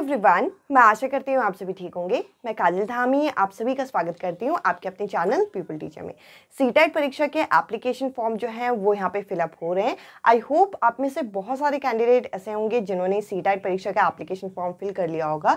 everyone मैं आशा करती हूँ आप सभी ठीक होंगे मैं काजल धामी आप सभी का स्वागत करती हूँ आपके अपने चैनल पीपल टीचर में सी e परीक्षा के एप्लीकेशन फॉर्म जो हैं वो यहाँ पे फिलअप हो रहे हैं आई होप आप में से बहुत सारे कैंडिडेट ऐसे होंगे जिन्होंने सी e परीक्षा का एप्लीकेशन फॉर्म फिल कर लिया होगा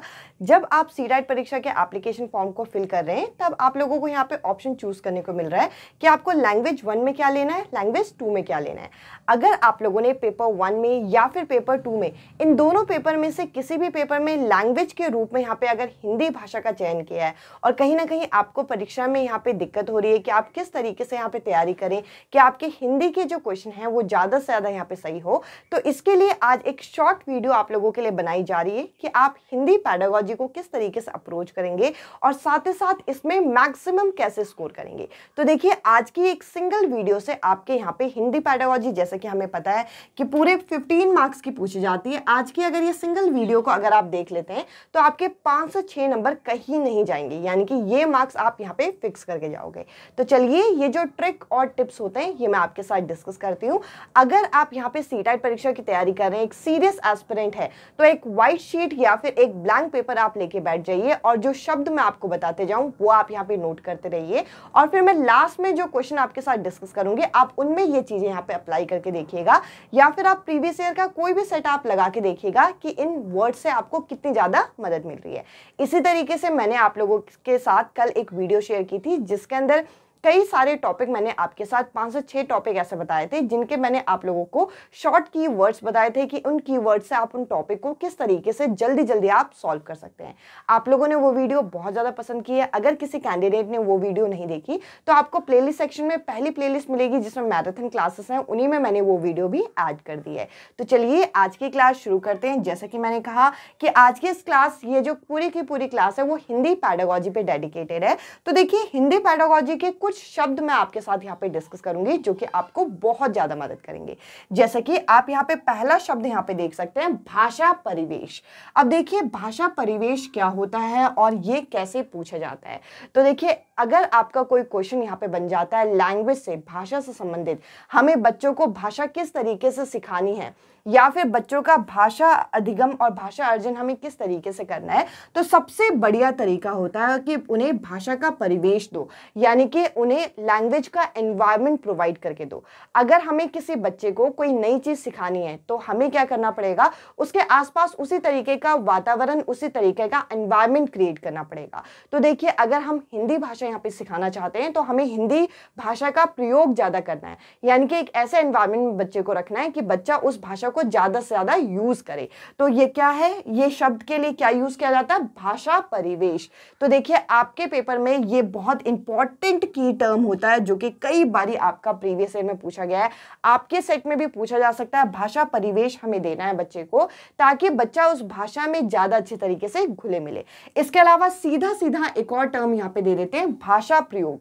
जब आप सी e परीक्षा के एप्लीकेशन फॉर्म को फिल कर रहे हैं तब आप लोगों को यहाँ पर ऑप्शन चूज़ करने को मिल रहा है कि आपको लैंग्वेज वन में क्या लेना है लैंग्वेज टू में क्या लेना है अगर आप लोगों ने पेपर वन में या फिर पेपर टू में इन दोनों पेपर में से किसी भी पेपर में लैंग्वेज के रूप में यहाँ पे अगर हिंदी भाषा का चयन किया है और कहीं ना कहीं आपको परीक्षा में यहाँ पे दिक्कत हो रही है कि आप किस तरीके से यहाँ पे तैयारी करें कि आपके हिंदी के जो क्वेश्चन हैं वो ज़्यादा से ज़्यादा यहाँ पे सही हो तो इसके लिए आज एक शॉर्ट वीडियो आप लोगों के लिए बनाई जा रही है कि आप हिंदी पैडागोजी को किस तरीके से अप्रोच करेंगे और साथ ही साथ इसमें मैक्सिमम कैसे स्कोर करेंगे तो देखिए आज की एक सिंगल वीडियो से आपके यहाँ पे हिंदी पैडागोजी जैसे कि हमें पता है कि पूरे फिफ्टीन मार्क्स की पूछी जाती है आज की अगर ये सिंगल वीडियो को अगर आप देख देख लेते हैं तो आपके पाँच से छः नंबर कहीं नहीं जाएंगे यानी कि ये मार्क्स आप यहाँ पे फिक्स करके जाओगे तो चलिए ये जो ट्रिक और टिप्स होते हैं ये मैं आपके साथ डिस्कस करती हूँ अगर आप यहाँ पे सी परीक्षा की तैयारी कर रहे हैं एक सीरियस एस्पिरेंट है तो एक व्हाइट शीट या फिर एक ब्लैंक पेपर आप लेके बैठ जाइए और जो शब्द मैं आपको बताते जाऊँ वो आप यहाँ पे नोट करते रहिए और फिर मैं लास्ट में जो क्वेश्चन आपके साथ डिस्कस करूँगी आप उनमें ये चीज़ें यहाँ पे अप्लाई करके देखिएगा या फिर आप प्रीवियस ईयर का कोई भी सेट आप लगा के देखिएगा कि इन वर्ड से आपको कितनी ज़्यादा मदद मिल रही है इसी तरीके से मैंने आप लोगों के साथ कल एक वीडियो शेयर की थी जिसके अंदर कई सारे टॉपिक मैंने आपके साथ पाँच से छः टॉपिक ऐसे बताए थे जिनके मैंने आप लोगों को शॉर्ट की वर्ड्स बताए थे कि उन की वर्ड से आप उन टॉपिक को किस तरीके से जल्दी जल्दी आप सॉल्व कर सकते हैं आप लोगों ने वो वीडियो बहुत ज़्यादा पसंद की है अगर किसी कैंडिडेट ने वो वीडियो नहीं देखी तो आपको प्लेलिस्ट सेक्शन में पहली प्ले मिलेगी जिसमें मैराथन क्लासेस हैं उन्हीं में मैंने वो वीडियो भी ऐड कर दी है तो चलिए आज की क्लास शुरू करते हैं जैसा कि मैंने कहा कि आज की इस क्लास ये जो पूरी की पूरी क्लास है वो हिंदी पैडोगॉजी पे डेडिकेटेड है तो देखिए हिंदी पैडोगॉजी के कुछ कुछ शब्द मैं आपके साथ यहाँ पे डिस्कस करूंगी जो कि आपको बहुत ज़्यादा मदद करेंगे जैसे कि आप यहाँ पे पहला शब्द यहाँ पे देख सकते हैं भाषा परिवेश अब देखिए भाषा परिवेश क्या होता है और ये कैसे पूछा जाता है तो देखिए अगर आपका कोई क्वेश्चन यहाँ पे बन जाता है लैंग्वेज से भाषा से संबंधित हमें बच्चों को भाषा किस तरीके से सिखानी है या फिर बच्चों का भाषा अधिगम और भाषा अर्जन हमें किस तरीके से करना है तो सबसे बढ़िया तरीका होता है कि उन्हें भाषा का परिवेश दो यानी कि उन्हें लैंग्वेज का एनवायरनमेंट प्रोवाइड करके दो अगर हमें किसी बच्चे को कोई नई चीज़ सिखानी है तो हमें क्या करना पड़ेगा उसके आसपास उसी तरीके का वातावरण उसी तरीके का एनवायरमेंट क्रिएट करना पड़ेगा तो देखिए अगर हम हिंदी भाषा यहाँ पर सिखाना चाहते हैं तो हमें हिंदी भाषा का प्रयोग ज़्यादा करना है यानी कि एक ऐसे एन्वायरमेंट में बच्चे को रखना है कि बच्चा उस भाषा को ज़्यादा से ज़्यादा यूज़ करें तो ये क्या है ये शब्द के लिए क्या यूज़ किया जाता है भाषा परिवेश तो देखिए आपके पेपर में ये बहुत इंपॉर्टेंट की टर्म होता है जो कि कई बारी आपका प्रीवियस ईयर में पूछा गया है आपके सेट में भी पूछा जा सकता है भाषा परिवेश हमें देना है बच्चे को ताकि बच्चा उस भाषा में ज़्यादा अच्छे तरीके से घुले मिले इसके अलावा सीधा सीधा एक और टर्म यहाँ पे दे देते हैं भाषा प्रयोग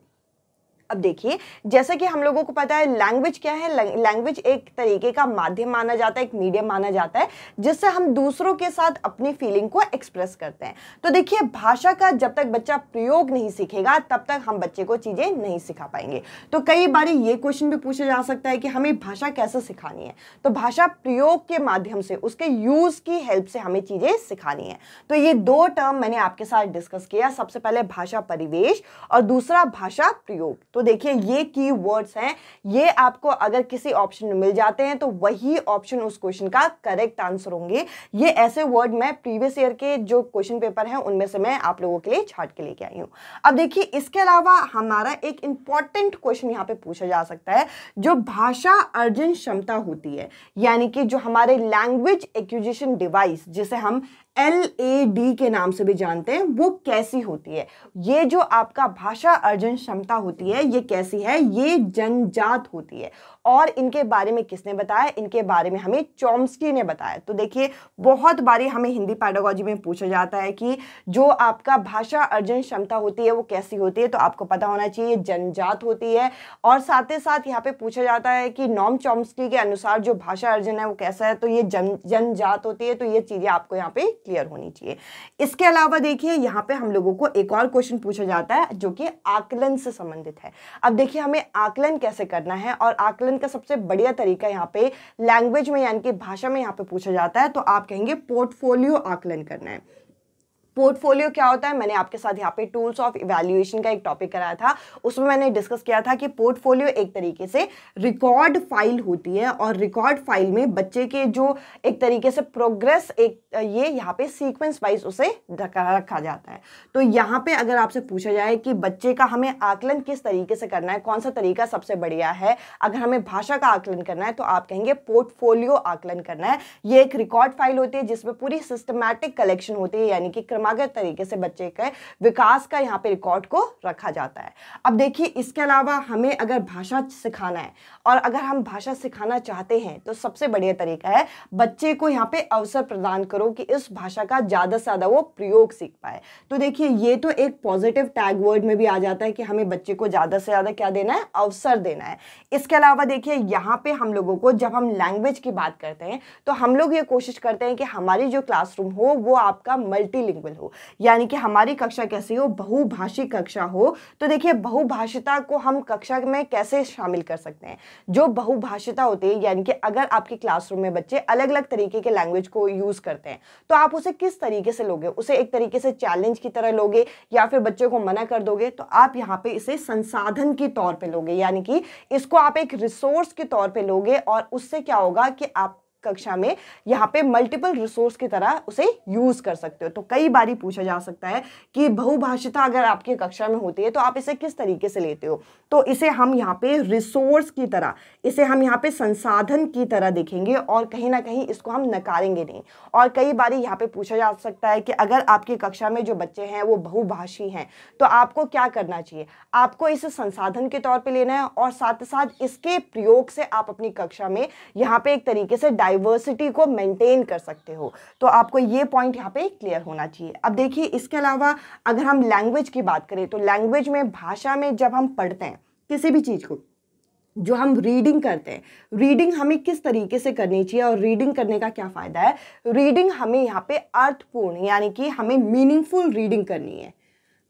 अब देखिए जैसा कि हम लोगों को पता है लैंग्वेज क्या है लैंग्वेज एक तरीके का माध्यम माना जाता है एक मीडियम माना जाता है जिससे हम दूसरों के साथ अपनी फीलिंग को एक्सप्रेस करते हैं तो देखिए भाषा का जब तक बच्चा प्रयोग नहीं सीखेगा तब तक हम बच्चे को चीज़ें नहीं सिखा पाएंगे तो कई बार ये क्वेश्चन भी पूछा जा सकता है कि हमें भाषा कैसे सिखानी है तो भाषा प्रयोग के माध्यम से उसके यूज़ की हेल्प से हमें चीज़ें सिखानी है तो ये दो टर्म मैंने आपके साथ डिस्कस किया सबसे पहले भाषा परिवेश और दूसरा भाषा प्रयोग तो देखिए ये की वर्ड्स हैं ये आपको अगर किसी ऑप्शन में मिल जाते हैं तो वही ऑप्शन उस क्वेश्चन का करेक्ट आंसर होंगे ये ऐसे वर्ड मैं प्रीवियस ईयर के जो क्वेश्चन पेपर हैं उनमें से मैं आप लोगों के लिए छाट के लेके आई हूँ अब देखिए इसके अलावा हमारा एक इंपॉर्टेंट क्वेश्चन यहाँ पे पूछा जा सकता है जो भाषा अर्जन क्षमता होती है यानी कि जो हमारे लैंग्वेज एक्विजिशन डिवाइस जिसे हम एल ए डी के नाम से भी जानते हैं वो कैसी होती है ये जो आपका भाषा अर्जन क्षमता होती है ये कैसी है ये जनजात होती है और इनके बारे में किसने बताया इनके बारे में हमें चॉम्स्की ने बताया तो देखिए बहुत बारी हमें हिंदी पैडागोजी में पूछा जाता है कि जो आपका भाषा अर्जन क्षमता होती है वो कैसी होती है तो आपको पता होना चाहिए जनजात होती है और साथ ही साथ यहाँ पे पूछा जाता है कि नॉम चॉम्स्की के अनुसार जो भाषा अर्जन है वो कैसा है तो ये जन जनजात होती है तो ये चीज़ें आपको यहाँ पर क्लियर होनी चाहिए इसके अलावा देखिए यहाँ पे हम लोगों को एक और क्वेश्चन पूछा जाता है जो कि आकलन से संबंधित है अब देखिए हमें आकलन कैसे करना है और आकलन का सबसे बढ़िया तरीका यहाँ पे लैंग्वेज में यानी कि भाषा में यहाँ पे पूछा जाता है तो आप कहेंगे पोर्टफोलियो आकलन करना है पोर्टफोलियो क्या होता है मैंने आपके साथ यहाँ पे टूल्स ऑफ इवेल्यूएशन का एक टॉपिक कराया था उसमें मैंने डिस्कस किया था कि पोर्टफोलियो एक तरीके से रिकॉर्ड फाइल होती है और रिकॉर्ड फाइल में बच्चे के जो एक तरीके से प्रोग्रेस एक ये यहाँ पे सीक्वेंस वाइज उसे रखा जाता है तो यहाँ पे अगर आपसे पूछा जाए कि बच्चे का हमें आकलन किस तरीके से करना है कौन सा तरीका सबसे बढ़िया है अगर हमें भाषा का आकलन करना है तो आप कहेंगे पोर्टफोलियो आकलन करना है ये एक रिकॉर्ड फाइल होती है जिसमें पूरी सिस्टमैटिक कलेक्शन होती है यानी कि क्रमागत तरीके से बच्चे के विकास का यहाँ पे रिकॉर्ड को रखा जाता है अब देखिए इसके अलावा हमें अगर भाषा सिखाना है और अगर हम भाषा सिखाना चाहते हैं तो सबसे बढ़िया तरीका है बच्चे को यहाँ पे अवसर प्रदान करो कि इस भाषा का ज़्यादा से ज़्यादा वो प्रयोग सीख पाए तो देखिए ये तो एक पॉजिटिव टैग वर्ड में भी आ जाता है कि हमें बच्चे को ज़्यादा से ज़्यादा क्या देना है अवसर देना है इसके अलावा देखिए यहाँ पे हम लोगों को जब हम लैंग्वेज की बात करते हैं तो हम लोग ये कोशिश करते हैं कि हमारी जो क्लासरूम हो वो आपका मल्टी शामिल हो यानी कि हमारी कक्षा कैसी हो बहुभाषी कक्षा हो तो देखिए बहुभाषिता को हम कक्षा में कैसे शामिल कर सकते हैं जो बहुभाषिता होती है यानी कि अगर आपके क्लासरूम में बच्चे अलग अलग तरीके के लैंग्वेज को यूज़ करते हैं तो आप उसे किस तरीके से लोगे उसे एक तरीके से चैलेंज की तरह लोगे या फिर बच्चों को मना कर दोगे तो आप यहाँ पे इसे संसाधन के तौर पर लोगे यानी कि इसको आप एक रिसोर्स के तौर पर लोगे और उससे क्या होगा कि आप कक्षा में यहाँ पे मल्टीपल रिसोर्स की तरह उसे यूज कर सकते हो तो कई बार पूछा जा सकता है कि बहुभाषिता अगर आपकी कक्षा में होती है तो आप इसे किस तरीके से लेते हो तो इसे हम यहाँ पे रिसोर्स की तरह इसे हम यहाँ पे संसाधन की तरह देखेंगे और कहीं ना कहीं इसको हम नकारेंगे नहीं और कई बार यहाँ पे पूछा जा सकता है कि अगर आपकी कक्षा में जो बच्चे हैं वो बहुभाषी हैं तो आपको क्या करना चाहिए आपको इसे संसाधन के तौर पर लेना है और साथ साथ इसके प्रयोग से आप अपनी कक्षा में यहाँ पे एक तरीके से डाइ डाइवर्सिटी को मेंटेन कर सकते हो तो आपको ये पॉइंट यहाँ पे क्लियर होना चाहिए अब देखिए इसके अलावा अगर हम लैंग्वेज की बात करें तो लैंग्वेज में भाषा में जब हम पढ़ते हैं किसी भी चीज़ को जो हम रीडिंग करते हैं रीडिंग हमें किस तरीके से करनी चाहिए और रीडिंग करने का क्या फ़ायदा है रीडिंग हमें यहाँ पे अर्थपूर्ण यानी कि हमें मीनिंगफुल रीडिंग करनी है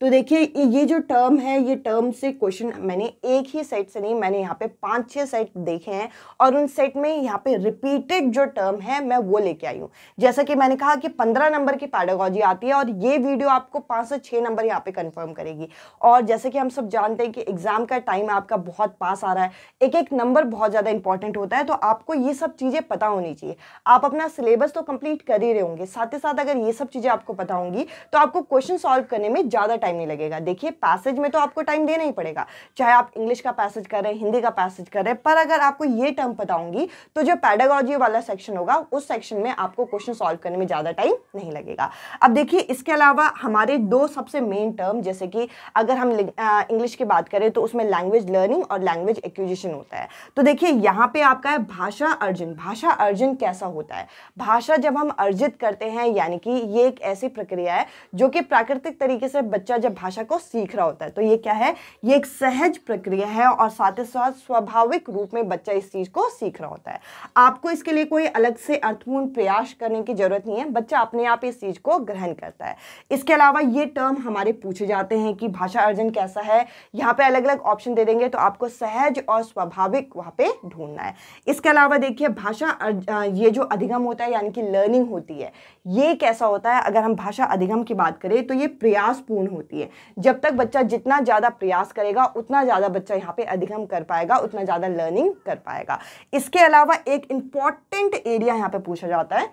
तो देखिए ये जो टर्म है ये टर्म से क्वेश्चन मैंने एक ही सेट से नहीं मैंने यहाँ पे पांच छह सेट देखे हैं और उन सेट में यहाँ पे रिपीटेड जो टर्म है मैं वो लेके आई हूँ जैसा कि मैंने कहा कि पंद्रह नंबर की पैडागोजी आती है और ये वीडियो आपको पाँच से छः नंबर यहाँ पे कन्फर्म करेगी और जैसे कि हम सब जानते हैं कि एग्ज़ाम का टाइम आपका बहुत पास आ रहा है एक एक नंबर बहुत ज़्यादा इंपॉर्टेंट होता है तो आपको ये सब चीज़ें पता होनी चाहिए आप अपना सिलेबस तो कंप्लीट कर ही रहे होंगे साथ ही साथ अगर ये सब चीज़ें आपको पता होंगी तो आपको क्वेश्चन सॉल्व करने में ज़्यादा टाइम टाइम नहीं लगेगा देखिए पैसेज में तो आपको टाइम देना ही पड़ेगा चाहे आप इंग्लिश का पैसेज कर रहे हैं हिंदी का पैसेज कर रहे हैं पर अगर आपको ये टर्म बताऊंगी तो जो पैडागॉजी वाला सेक्शन होगा उस सेक्शन में आपको क्वेश्चन सॉल्व करने में ज़्यादा टाइम नहीं लगेगा अब देखिए इसके अलावा हमारे दो सबसे मेन टर्म जैसे कि अगर हम इंग्लिश की बात करें तो उसमें लैंग्वेज लर्निंग और लैंग्वेज एक्विजिशन होता है तो देखिए यहाँ पे आपका है भाषा अर्जन भाषा अर्जन कैसा होता है भाषा जब हम अर्जित करते हैं यानी कि ये एक ऐसी प्रक्रिया है जो कि प्राकृतिक तरीके से बच्चा बच्चा जब भाषा को सीख रहा होता है तो ये क्या है ये एक सहज प्रक्रिया है और साथ ही साथ स्वाभाविक रूप में बच्चा इस चीज़ को सीख रहा होता है आपको इसके लिए कोई अलग से अर्थपूर्ण प्रयास करने की ज़रूरत नहीं है बच्चा अपने आप इस चीज़ को ग्रहण करता है इसके अलावा ये टर्म हमारे पूछे जाते हैं कि भाषा अर्जन कैसा है यहाँ पे अलग अलग ऑप्शन दे देंगे तो आपको सहज और स्वाभाविक वहाँ पर ढूंढना है इसके अलावा देखिए भाषा ये जो अधिगम होता है यानी कि लर्निंग होती है ये कैसा होता है अगर हम भाषा अधिगम की बात करें तो ये प्रयासपूर्ण होता होती है जब तक बच्चा जितना ज़्यादा प्रयास करेगा उतना ज़्यादा बच्चा यहाँ पे अधिगम कर पाएगा उतना ज़्यादा लर्निंग कर पाएगा इसके अलावा एक इम्पॉर्टेंट एरिया यहाँ पे पूछा जाता है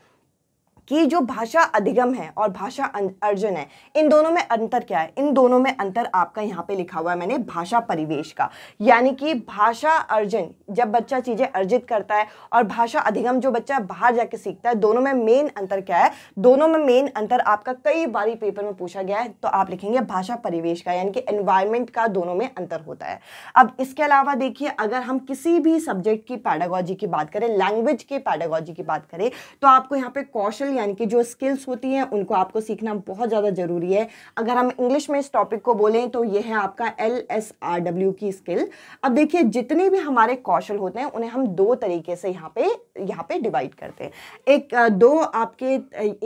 कि जो भाषा अधिगम है और भाषा अं-, अर्जन है इन दोनों में अंतर क्या है इन दोनों में अंतर आपका यहाँ पे लिखा हुआ है मैंने भाषा परिवेश का यानी कि भाषा अर्जन जब बच्चा चीज़ें अर्जित करता है और भाषा अधिगम जो बच्चा बाहर जाके सीखता है दोनों में मेन अंतर क्या है दोनों में मेन अंतर आपका कई बारी पेपर में पूछा गया है तो आप लिखेंगे भाषा परिवेश का यानी कि एनवायरमेंट का दोनों में अंतर होता है अब इसके अलावा देखिए अगर हम किसी भी सब्जेक्ट की पैडागोजी की बात करें लैंग्वेज की पैडागोजी की बात करें तो आपको यहाँ पे कौशल यानी कि जो स्किल्स होती हैं उनको आपको सीखना बहुत ज़्यादा ज़रूरी है अगर हम इंग्लिश में इस टॉपिक को बोलें तो ये है आपका एल एस आर डब्ल्यू की स्किल अब देखिए जितने भी हमारे कौशल होते हैं उन्हें हम दो तरीके से यहाँ पे यहाँ पे डिवाइड करते हैं एक दो आपके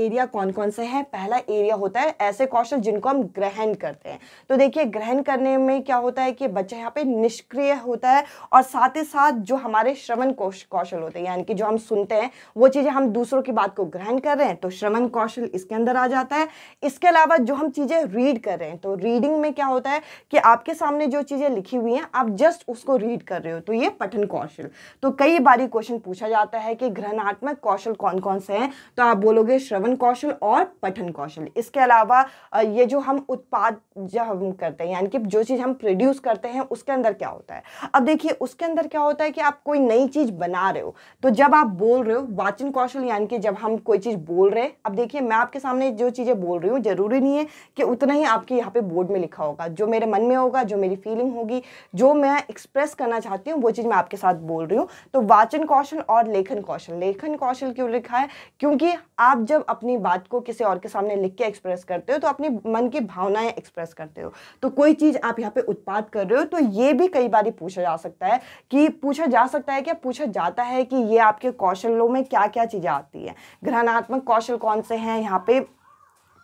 एरिया कौन कौन से हैं पहला एरिया होता है ऐसे कौशल जिनको हम ग्रहण करते हैं तो देखिए ग्रहण करने में क्या होता है कि बच्चा यहाँ पे निष्क्रिय होता है और साथ ही साथ जो हमारे श्रवण कौशल होते हैं यानी कि जो हम सुनते हैं वो चीज़ें हम दूसरों की बात को ग्रहण कर रहे रहे हैं तो श्रवण कौशल इसके अंदर आ जाता है इसके अलावा जो हम चीज़ें रीड कर रहे हैं तो रीडिंग में क्या होता है कि आपके सामने जो चीज़ें लिखी हुई हैं आप जस्ट उसको रीड कर रहे हो तो ये पठन कौशल तो कई बारी क्वेश्चन पूछा जाता है कि ग्रहणात्मक कौशल कौन कौन से हैं तो आप बोलोगे श्रवण कौशल और पठन कौशल इसके अलावा ये जो हम उत्पाद जो हम करते हैं यानी कि जो चीज़ हम प्रोड्यूस करते हैं उसके अंदर क्या होता है अब देखिए उसके अंदर क्या होता है कि आप कोई नई चीज़ बना रहे हो तो जब आप बोल रहे हो वाचन कौशल यानी कि जब हम कोई चीज़ बोल रहे हैं अब देखिए मैं आपके सामने जो चीज़ें बोल रही हूँ ज़रूरी नहीं है कि उतना ही आपके यहाँ पे बोर्ड में लिखा होगा जो मेरे मन में होगा जो मेरी फीलिंग होगी जो मैं एक्सप्रेस करना चाहती हूँ वो चीज़ मैं आपके साथ बोल रही हूँ तो वाचन कौशल और लेखन कौशल लेखन कौशल क्यों लिखा है क्योंकि आप जब अपनी बात को किसी और के सामने लिख के एक्सप्रेस करते हो तो अपने मन की भावनाएं एक्सप्रेस करते हो तो कोई चीज़ आप यहाँ पे उत्पाद कर रहे हो तो ये भी कई बार पूछा जा सकता है कि पूछा जा सकता है क्या पूछा जाता है कि ये आपके कौशलों में क्या क्या चीज़ें आती हैं ग्रहणात्मक आत्मक कौशल कौन से हैं यहाँ पे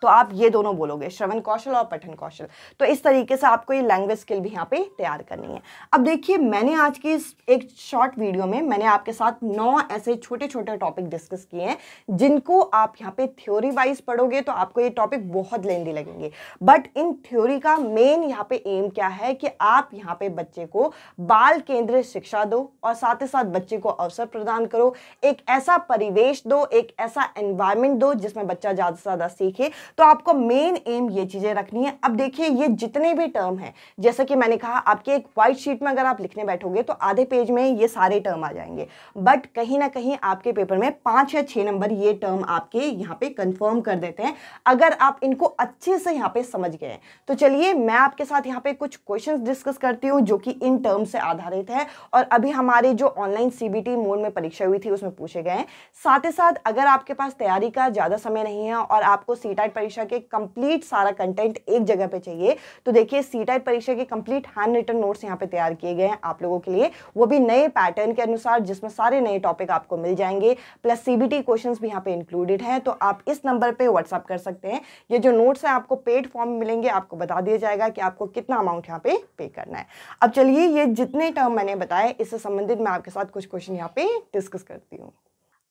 तो आप ये दोनों बोलोगे श्रवण कौशल और पठन कौशल तो इस तरीके से आपको ये लैंग्वेज स्किल भी यहाँ पे तैयार करनी है अब देखिए मैंने आज की इस एक शॉर्ट वीडियो में मैंने आपके साथ नौ ऐसे छोटे छोटे टॉपिक डिस्कस किए हैं जिनको आप यहाँ पे थ्योरी वाइज पढ़ोगे तो आपको ये टॉपिक बहुत लेंदी लगेंगे बट इन थ्योरी का मेन यहाँ पे एम क्या है कि आप यहाँ पे बच्चे को बाल केंद्रित शिक्षा दो और साथ ही साथ बच्चे को अवसर प्रदान करो एक ऐसा परिवेश दो एक ऐसा एनवायरमेंट दो जिसमें बच्चा ज़्यादा से ज़्यादा सीखे तो आपको मेन एम ये चीज़ें रखनी है अब देखिए ये जितने भी टर्म हैं जैसे कि मैंने कहा आपके एक व्हाइट शीट में अगर आप लिखने बैठोगे तो आधे पेज में ये सारे टर्म आ जाएंगे बट कहीं ना कहीं आपके पेपर में पांच या छह नंबर ये टर्म आपके यहाँ पे कंफर्म कर देते हैं अगर आप इनको अच्छे से यहाँ पे समझ गए तो चलिए मैं आपके साथ यहाँ पे कुछ क्वेश्चन डिस्कस करती हूँ जो कि इन टर्म से आधारित है और अभी हमारे जो ऑनलाइन सीबीटी मोड में परीक्षा हुई थी उसमें पूछे गए साथ ही साथ अगर आपके पास तैयारी का ज़्यादा समय नहीं है और आपको सीटाइट परीक्षा के कंप्लीट सारा कंटेंट एक जगह पे चाहिए तो देखिए सी टाइप परीक्षा के कंप्लीट हैंड रिटर्न नोट्स यहाँ पे तैयार किए गए हैं आप लोगों के लिए वो भी नए पैटर्न के अनुसार जिसमें सारे नए टॉपिक आपको मिल जाएंगे प्लस सीबीटी क्वेश्चन भी यहाँ पे इंक्लूडेड है तो आप इस नंबर पर व्हाट्सअप कर सकते हैं ये जो नोट्स हैं आपको पेड फॉर्म मिलेंगे आपको बता दिया जाएगा कि आपको कितना अमाउंट यहाँ पे पे करना है अब चलिए ये जितने टर्म मैंने बताए इससे संबंधित मैं आपके साथ कुछ क्वेश्चन यहाँ पे डिस्कस करती हूँ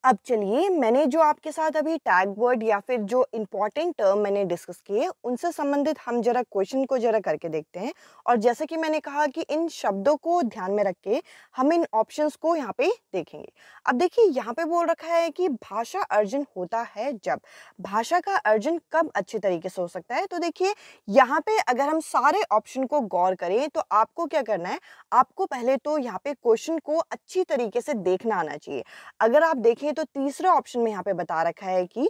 अब चलिए मैंने जो आपके साथ अभी टैग वर्ड या फिर जो इम्पॉर्टेंट टर्म मैंने डिस्कस किए उनसे संबंधित हम जरा क्वेश्चन को जरा करके देखते हैं और जैसे कि मैंने कहा कि इन शब्दों को ध्यान में रख के हम इन ऑप्शंस को यहाँ पे देखेंगे अब देखिए यहाँ पे बोल रखा है कि भाषा अर्जन होता है जब भाषा का अर्जन कब अच्छे तरीके से हो सकता है तो देखिए यहाँ पे अगर हम सारे ऑप्शन को गौर करें तो आपको क्या करना है आपको पहले तो यहाँ पे क्वेश्चन को अच्छी तरीके से देखना आना चाहिए अगर आप देखें चाहिए तो तीसरे ऑप्शन में यहाँ पे बता रखा है कि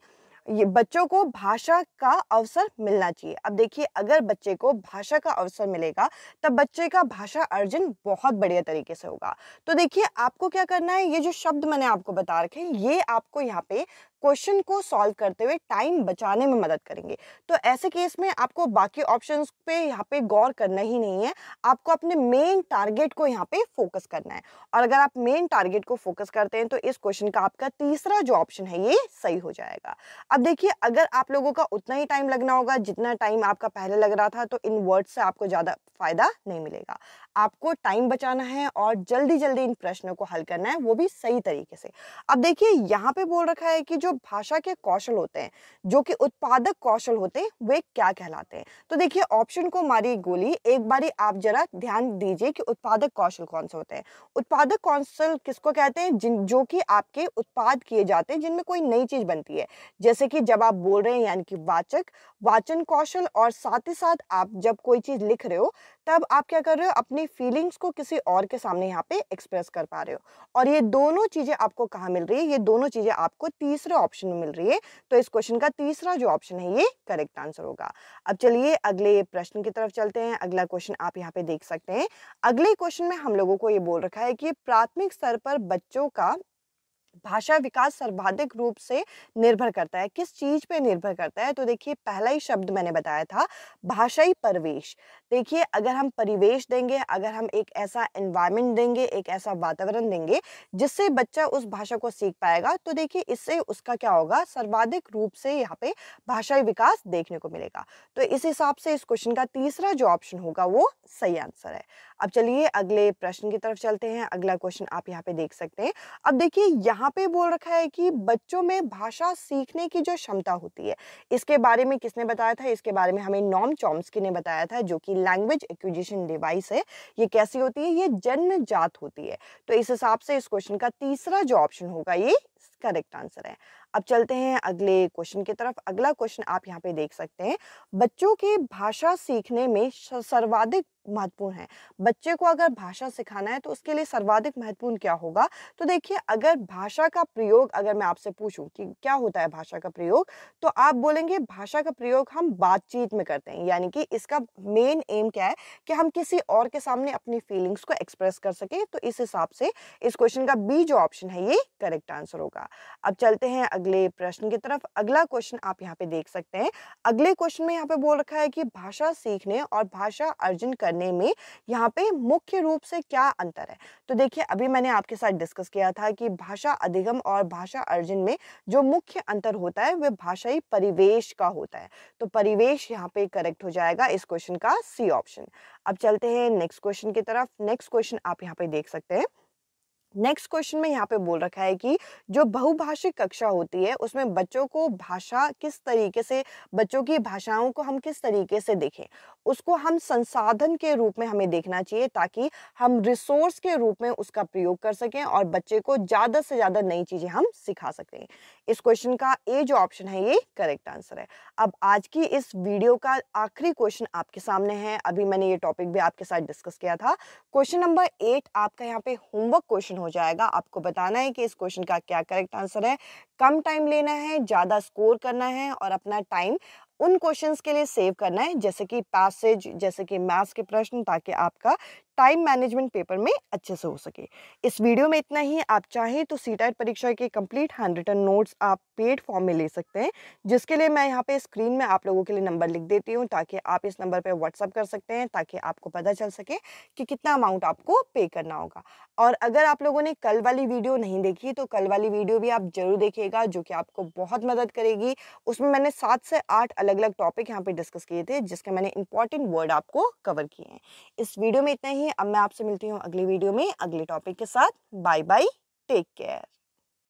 ये बच्चों को भाषा का अवसर मिलना चाहिए अब देखिए अगर बच्चे को भाषा का अवसर मिलेगा तब बच्चे का भाषा अर्जन बहुत बढ़िया तरीके से होगा तो देखिए आपको क्या करना है ये जो शब्द मैंने आपको बता रखे हैं ये आपको यहाँ पे क्वेश्चन को सॉल्व करते हुए टाइम बचाने में मदद करेंगे तो ऐसे केस में आपको बाकी ऑप्शन पे यहाँ पे गौर करना ही नहीं है आपको अपने मेन टारगेट को यहाँ पे फोकस करना है और अगर आप मेन टारगेट को फोकस करते हैं तो इस क्वेश्चन का आपका तीसरा जो ऑप्शन है ये सही हो जाएगा अब देखिए अगर आप लोगों का उतना ही टाइम लगना होगा जितना टाइम आपका पहले लग रहा था तो इन वर्ड से आपको ज़्यादा फायदा नहीं मिलेगा आपको टाइम बचाना है और जल्दी जल्दी इन प्रश्नों को हल करना है वो भी सही तरीके से अब देखिए यहाँ पे बोल रखा है कि जो जो भाषा के कौशल होते हैं जो कि उत्पादक कौशल होते हैं वे क्या कहलाते हैं तो देखिए ऑप्शन को मारी गोली एक बारी आप जरा ध्यान दीजिए कि उत्पादक कौशल कौन से होते हैं उत्पादक कौशल किसको कहते हैं जिन जो कि आपके उत्पाद किए जाते हैं जिनमें कोई नई चीज बनती है जैसे कि जब आप बोल रहे हैं यानी कि वाचक वाचन कौशल और साथ ही साथ आप जब कोई चीज लिख रहे हो तब आप क्या कर रहे हो अपनी फीलिंग्स को किसी और के सामने यहाँ पे एक्सप्रेस कर पा रहे हो और ये दोनों चीज़ें आपको कहाँ मिल रही है ये दोनों चीज़ें आपको तीसरे ऑप्शन में मिल रही है तो इस क्वेश्चन का तीसरा जो ऑप्शन है ये करेक्ट आंसर होगा अब चलिए अगले प्रश्न की तरफ चलते हैं अगला क्वेश्चन आप यहाँ पे देख सकते हैं अगले क्वेश्चन में हम लोगों को ये बोल रखा है कि प्राथमिक स्तर पर बच्चों का भाषा विकास सर्वाधिक रूप से निर्भर करता है किस चीज़ पे निर्भर करता है तो देखिए पहला ही शब्द मैंने बताया था भाषाई परिवेश देखिए अगर हम परिवेश देंगे अगर हम एक ऐसा एनवायरमेंट देंगे एक ऐसा वातावरण देंगे जिससे बच्चा उस भाषा को सीख पाएगा तो देखिए इससे उसका क्या होगा सर्वाधिक रूप से यहाँ पे भाषाई विकास देखने को मिलेगा तो इस हिसाब से इस क्वेश्चन का तीसरा जो ऑप्शन होगा वो सही आंसर है अब चलिए अगले प्रश्न की तरफ चलते हैं अगला क्वेश्चन आप यहाँ पे देख सकते हैं अब देखिए यहाँ यहाँ पे बोल रखा है कि बच्चों में भाषा सीखने की जो क्षमता होती है इसके बारे में किसने बताया था इसके बारे में हमें नॉम चॉम्सकी ने बताया था जो कि लैंग्वेज एक्विजिशन डिवाइस है ये कैसी होती है ये जात होती है तो इस हिसाब से इस क्वेश्चन का तीसरा जो ऑप्शन होगा ये करेक्ट आंसर है अब चलते हैं अगले क्वेश्चन की तरफ अगला क्वेश्चन आप यहाँ पे देख सकते हैं बच्चों की भाषा सीखने में सर्वाधिक महत्वपूर्ण है बच्चे को अगर भाषा सिखाना है तो उसके लिए सर्वाधिक महत्वपूर्ण क्या होगा तो देखिए अगर भाषा का प्रयोग अगर मैं आपसे पूछूं कि क्या होता है भाषा का प्रयोग तो आप बोलेंगे भाषा का प्रयोग हम बातचीत में करते हैं यानी कि इसका मेन एम क्या है कि हम किसी और के सामने अपनी फीलिंग्स को एक्सप्रेस कर सकें तो इस हिसाब से इस क्वेश्चन का बी जो ऑप्शन है ये करेक्ट आंसर होगा अब चलते हैं अगले प्रश्न की तरफ अगला क्वेश्चन आप यहाँ पे देख सकते हैं अगले क्वेश्चन में यहाँ पे बोल रखा है कि भाषा सीखने और भाषा अर्जन करने में यहाँ पे मुख्य रूप से क्या अंतर है तो देखिए अभी मैंने आपके साथ डिस्कस किया था कि भाषा अधिगम और भाषा अर्जन में जो मुख्य अंतर होता है वह भाषाई परिवेश का होता है तो परिवेश यहाँ पे करेक्ट हो जाएगा इस क्वेश्चन का सी ऑप्शन अब चलते हैं नेक्स्ट क्वेश्चन की तरफ नेक्स्ट क्वेश्चन आप यहाँ पे देख सकते हैं नेक्स्ट क्वेश्चन में यहाँ पे बोल रखा है कि जो बहुभाषिक कक्षा होती है उसमें बच्चों को भाषा किस तरीके से बच्चों की भाषाओं को हम किस तरीके से देखें उसको हम संसाधन के रूप में हमें देखना चाहिए ताकि हम रिसोर्स के रूप में उसका प्रयोग कर सकें और बच्चे को ज़्यादा से ज़्यादा नई चीज़ें हम सिखा सकें इस क्वेश्चन का ए जो ऑप्शन है ये करेक्ट आंसर है अब आज की इस वीडियो का आखिरी क्वेश्चन आपके सामने है अभी मैंने ये टॉपिक भी आपके साथ डिस्कस किया था क्वेश्चन नंबर एट आपका यहाँ पे होमवर्क क्वेश्चन हो जाएगा आपको बताना है कि इस क्वेश्चन का क्या करेक्ट आंसर है कम टाइम लेना है ज़्यादा स्कोर करना है और अपना टाइम उन क्वेश्चंस के लिए सेव करना है जैसे कि पैसेज जैसे कि मैथ्स के प्रश्न ताकि आपका टाइम मैनेजमेंट पेपर में अच्छे से हो सके इस वीडियो में इतना ही आप चाहें तो सी परीक्षा के कंप्लीट हैंड रिटर्न नोट्स आप पेड फॉर्म में ले सकते हैं जिसके लिए मैं यहाँ पे स्क्रीन में आप लोगों के लिए नंबर लिख देती हूँ ताकि आप इस नंबर पर व्हाट्सअप कर सकते हैं ताकि आपको पता चल सके कि कितना अमाउंट आपको पे करना होगा और अगर आप लोगों ने कल वाली वीडियो नहीं देखी तो कल वाली वीडियो भी आप जरूर देखिएगा जो कि आपको बहुत मदद करेगी उसमें मैंने सात से आठ अलग अलग टॉपिक यहाँ पे डिस्कस किए थे जिसके मैंने इंपॉर्टेंट वर्ड आपको कवर किए हैं इस वीडियो में इतना ही अब मैं आपसे मिलती हूँ अगली वीडियो में अगले टॉपिक के साथ बाय बाय टेक केयर